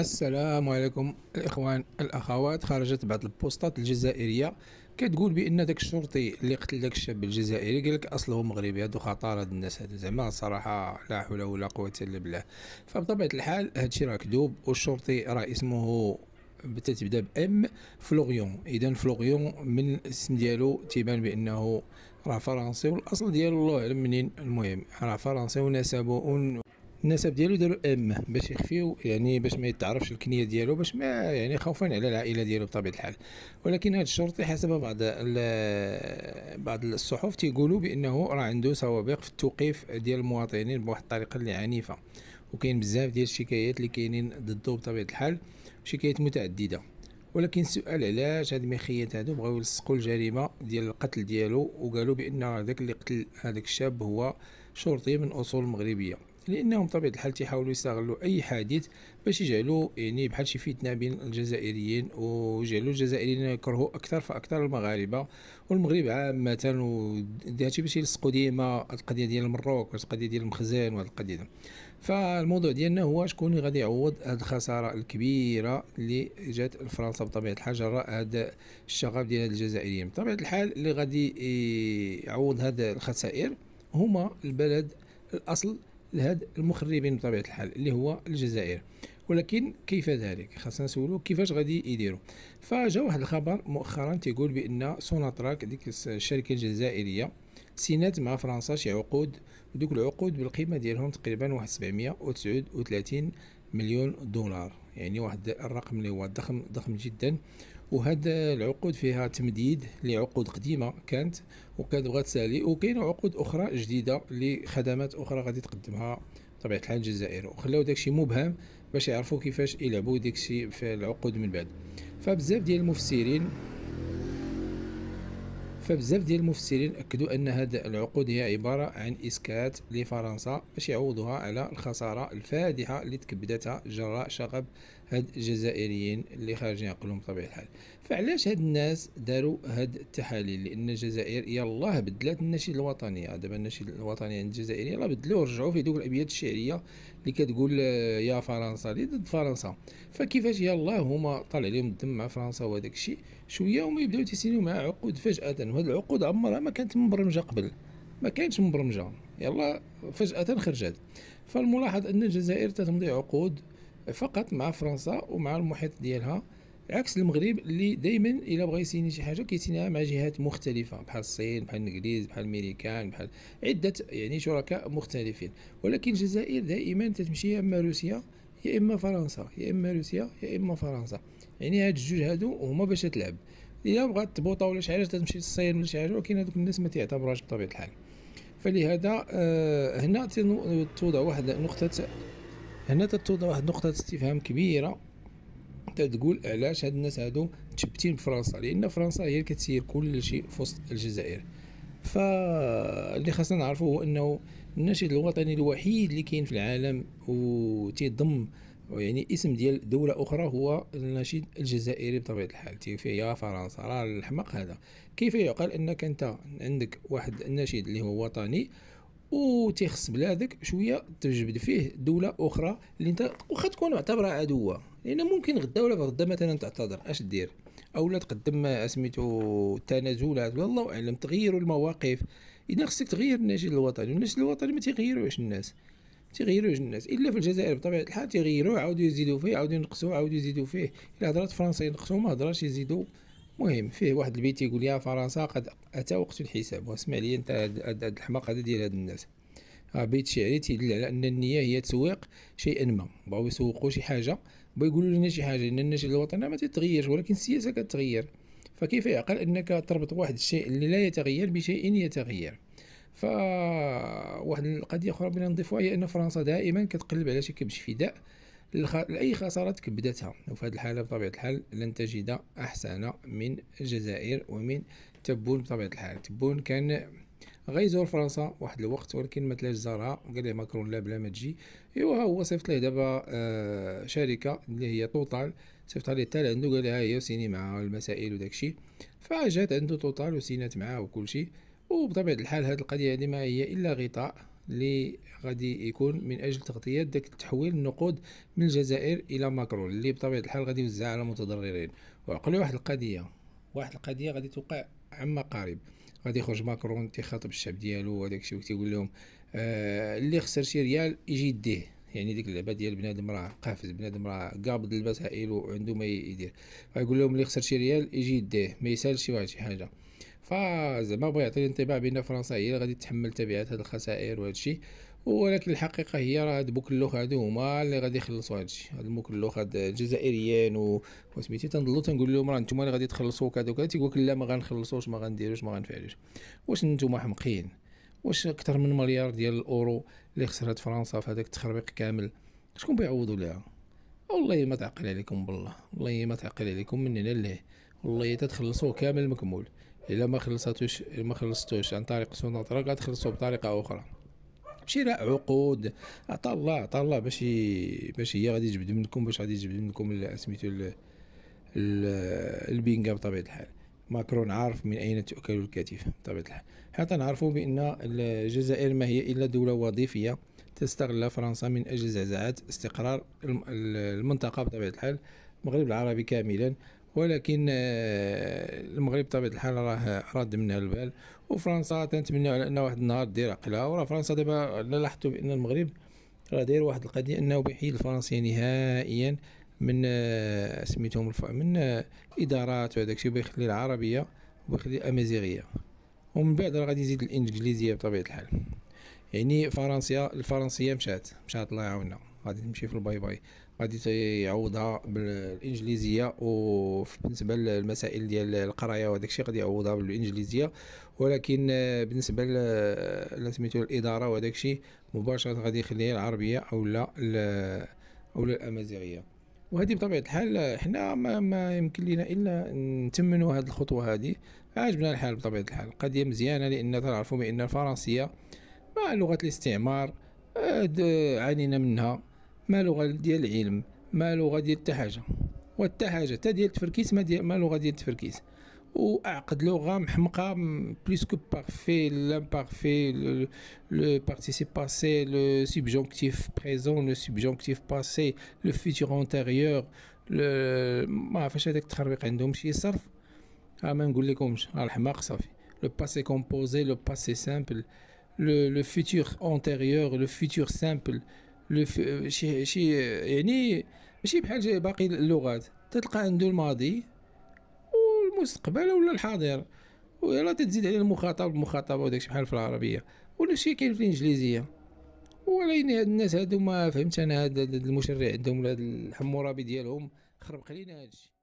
السلام عليكم الاخوان الاخوات خرجت بعض البوستات الجزائريه كتقول بان داك الشرطي اللي قتل داك الشاب الجزائري قال لك اصله مغربي هادو خطر هاد الناس هادو زعما صراحه لا حول ولا قوه الا بالله فبطبيعه الحال هادشي راه كذوب والشرطي راه اسمه تتبدا بام فلوريون اذا فلوريون من الاسم ديالو تيبان بانه راه فرنسي والاصل ديالو الله اعلم منين المهم راه فرنسي ونسبه النسب ديالو داروا ام باش يخفيو يعني باش ما يتعرفش الكنيه ديالو باش ما يعني خوفا على العائله ديالو بطبيعه الحال ولكن هذا الشرطي حسب بعض بعض الصحف تيقولوا بانه راه عنده سوابق في التوقيف ديال المواطنين بواحد الطريقه اللي عنيفه وكاين بزاف ديال الشكايات اللي كاينين ضده بطبيعه الحال شكايات متعدده ولكن السؤال علاش هاد المخيات هادو بغاو يلصقوا الجريمه ديال القتل ديالو وقالوا بان هذاك اللي قتل هذاك الشاب هو شرطي من اصول مغربيه لانهم بطبيعه الحال تيحاولوا يستغلوا اي حادث باش يجعلوا يعني بحال شي فتنه بين الجزائريين ويجعلوا الجزائريين يكرهوا اكثر فاكثر المغاربه والمغرب عامه ودهاتشي باش يلصقوا ديما القضيه ديال المروك والقضيه ديال المخزن وهاد القضيه فالموضوع ديالنا هو شكون اللي غادي يعوض هاد الخساره الكبيره اللي جات لفرنسا بطبيعه الحال جراء هاد الشغب ديال هاد الجزائريين بطبيعه الحال اللي غادي يعوض هاد الخسائر هما البلد الاصل لهاد المخربين بطبيعه الحال اللي هو الجزائر ولكن كيف ذلك خاصنا نسولو كيفاش غادي يديروا فجا واحد الخبر مؤخرا تيقول بان سوناتراك ديك الشركه الجزائريه سينات مع فرنسا شي عقود ودوك العقود بالقيمه ديالهم تقريبا واحد 739 مليون دولار يعني واحد الرقم اللي هو ضخم ضخم جدا وهاد العقود فيها تمديد لعقود قديمه كانت وكتبغى تسالي وكاين عقود اخرى جديده لخدمات اخرى غادي تقدمها بطبيعه الحال الجزائر وخلاو داكشي مبهم باش يعرفوا كيفاش يلعبوا داكشي في العقود من بعد فبزاف ديال المفسرين فبزاف ديال المفسرين اكدوا ان هذه العقود هي عباره عن اسكات لفرنسا باش يعوضوها على الخساره الفادحه اللي تكبدتها جراء شغب هاد الجزائريين اللي خارجين عقلهم بطبيعه الحال فعلاش هاد الناس داروا هاد التحاليل لان الجزائر يلاه بدلات النشيد الوطني دابا النشيد الوطني عند الجزائريين يلاه بدلوه رجعوا فيه دوك الابيات الشعريه اللي كتقول آه، يا فرنسا اللي ضد فرنسا فكيفاش يلاه هما طالع لهم الدم مع فرنسا وهداك الشيء شويه هما يبداو تيسينيو مع عقود فجاه وهاد العقود عمرها ما كانت مبرمجه قبل ما كانتش مبرمجه يلا فجاه خرجت فالملاحظ ان الجزائر تتمضي عقود فقط مع فرنسا ومع المحيط ديالها عكس المغرب اللي دائما الا بغى يسيني شي حاجه كيسينيها مع جهات مختلفه بحال الصين بحال الانجليز بحال الامريكان بحال عده يعني شركاء مختلفين ولكن الجزائر دائما تتمشي يا اما روسيا يا اما فرنسا يا اما روسيا يا اما فرنسا يعني هاد الجوج هادو هما باش تلعب الا بغات تبوطه ولا شي حاجه تتمشي للصين ولا شي حاجه ولكن هادوك الناس ما تيعتبروهاش بطبيعه الحال فلهذا آه هنا توضع واحد نقطه هنا تتوضع واحد نقطة استفهام كبيرة تتقول علاش هاد الناس هادو متشبتين بفرنسا لان فرنسا هي اللي كتسير كل شيء في وسط الجزائر فاللي خاصنا نعرفه هو انه الناشد الوطني الوحيد اللي كاين في العالم وتيضم يعني اسم ديال دولة أخرى هو النشيد الجزائري بطبيعة الحال تيفي يا فرنسا راه الحمق هذا كيف يعقل أنك أنت عندك واحد النشيد اللي هو وطني وتيخص بلادك شويه تجبد فيه دوله اخرى اللي انت واخا تكون معتبرها عدوه لان ممكن غدا ولا غدا مثلا تعتذر اش دير اولا تقدم اسميتو التنازلات والله اعلم تغيروا المواقف اذا خصك تغير النشيد الوطني والناشئ الوطني ما تيغيروش الناس تيغيروش الناس الا في الجزائر بطبيعه الحال تيغيروه عاودوا يزيدوا فيه عاودوا ينقصوا عاودوا يزيدوا فيه الا هضرات فرنسا ينقصوا ما هضراش يزيدوا المهم فيه واحد البيت يقول يا فرنسا قد اتى وقت الحساب واسمع لي انت هاد الحماق هذا ديال هاد الناس بيت شعري تيدل على ان النيه هي تسويق شيء ما بغاو يسوقوا شي حاجه بغاو يقولو لنا شي حاجه لان النشأة الوطنيه ما تتغيرش ولكن السياسه كتغير فكيف يعقل انك تربط واحد الشيء اللي لا يتغير بشيء يتغير ف واحد القضيه اخرى بغينا نضيفها هي ان فرنسا دائما كتقلب على شكل كبش فداء لأي خسارة كبدتها وفي هذه الحالة بطبيعة الحال لن تجد أحسن من الجزائر ومن تبون بطبيعة الحال تبون كان غيزور فرنسا واحد الوقت ولكن ما تلاش زارها قال لي ماكرون لا بلا ما تجي ايوا هو صيفط ليه دابا آه شركه اللي هي توتال صيفطها ليه تال عنده قال لها هي وسيني مع المسائل وداكشي فجات عندو توتال وسينات معاه وكلشي وبطبيعه الحال هاد القضيه هادي ما هي الا غطاء اللي غادي يكون من اجل تغطيه داك التحويل النقود من الجزائر الى ماكرون اللي بطبيعه الحال غادي يوزعها على المتضررين وعقلي واحد القضيه واحد القضيه غادي توقع عما قريب غادي يخرج ماكرون تيخاطب الشعب ديالو وهداك الشيء وتيقول لهم آه اللي خسر شي ريال يجي يديه يعني ديك اللعبه ديال بنادم راه قافز بنادم راه قابض البسائل وعنده ما يدير غايقول لهم اللي خسر شي ريال يجي يديه ما يسالش شي واحد شي حاجه فزعما بغى يعطي الانطباع بان فرنسا هي اللي غادي تحمل تبعات هاد الخسائر وهذا الشيء ولكن الحقيقه هي راه هاد بوكلوخ هادو هما اللي غادي يخلصوا هاد الشيء هاد بوكلوخ هاد الجزائريين و وسميتي تنضلوا تنقول لهم راه نتوما اللي غادي تخلصوا كذا وكذا تيقول لك لا ما غنخلصوش ما غنديروش ما غنفعلوش واش نتوما حمقين واش اكثر من مليار ديال الاورو اللي خسرت فرنسا في هذاك التخربيق كامل شكون بيعوضوا لها والله ما تعقل عليكم بالله والله ما تعقل عليكم من هنا ليه والله تتخلصوا كامل مكمول الا ما خلصتوش ما خلصتوش عن طريق سنه طرق غتخلصو بطريقه اخرى ماشي لا عقود عطا الله عطا الله باش باش هي غادي تجبد منكم باش غادي تجبد منكم سميتو البينغا بطبيعه الحال ماكرون عارف من اين تؤكل الكتف بطبيعه الحال حتى نعرفوا بان الجزائر ما هي الا دوله وظيفيه تستغل فرنسا من اجل زعزعه استقرار المنطقه بطبيعه الحال المغرب العربي كاملا ولكن آه، المغرب بطبيعه الحال راه راد منها البال وفرنسا تنتمنى على ان واحد النهار دير عقلها وراه فرنسا دابا لاحظتوا بان المغرب راه داير واحد القضيه انه بيحيد الفرنسيه نهائيا من آه، سميتهم الف... من آه، ادارات وهذاك الشيء وبيخلي العربيه وبيخلي الامازيغيه ومن بعد راه غادي يزيد الانجليزيه بطبيعه الحال يعني فرنسا الفرنسيه مشات مشات الله يعاوننا غادي تمشي في الباي باي غادي يعوضها بالانجليزيه وبالنسبه للمسائل ديال القرايه وهذاك الشيء غادي يعوضها بالانجليزيه ولكن بالنسبه ل سميتو الاداره وهذاك الشيء مباشره غادي يخليها العربيه او لا او الامازيغيه وهذه بطبيعه الحال حنا ما, ما يمكن لنا الا نتمنوا هذه الخطوه هذه عجبنا الحال بطبيعه الحال قضيه مزيانه لان تعرفوا بان الفرنسيه مع لغه الاستعمار آه، عانينا منها mal ou ilm d'iel l'ilm mal ou gâle d'iel l'ahaja ou l'ahaja tadi l'effrakis mal ou mal ou gâle d'iel plus que parfait l'imparfait le le participe passé le subjonctif présent le subjonctif passé le futur antérieur le maafeshet ek tarbiqendom chez sarf amen gullikom le p'maq sarf le passé composé le passé simple le le futur antérieur le futur simple شي شي يعني ماشي بحال باقي اللغات تلقى عنده الماضي والمستقبل ولا الحاضر ويلا تزيد عليه المخاطب المخاطبه وداكشي بحال في العربيه ولا شي كاين في الانجليزيه ولكن يعني هاد الناس هادو ما فهمتش انا هاد المشرع عندهم ولا هاد الحمورابي ديالهم خربق لينا هادشي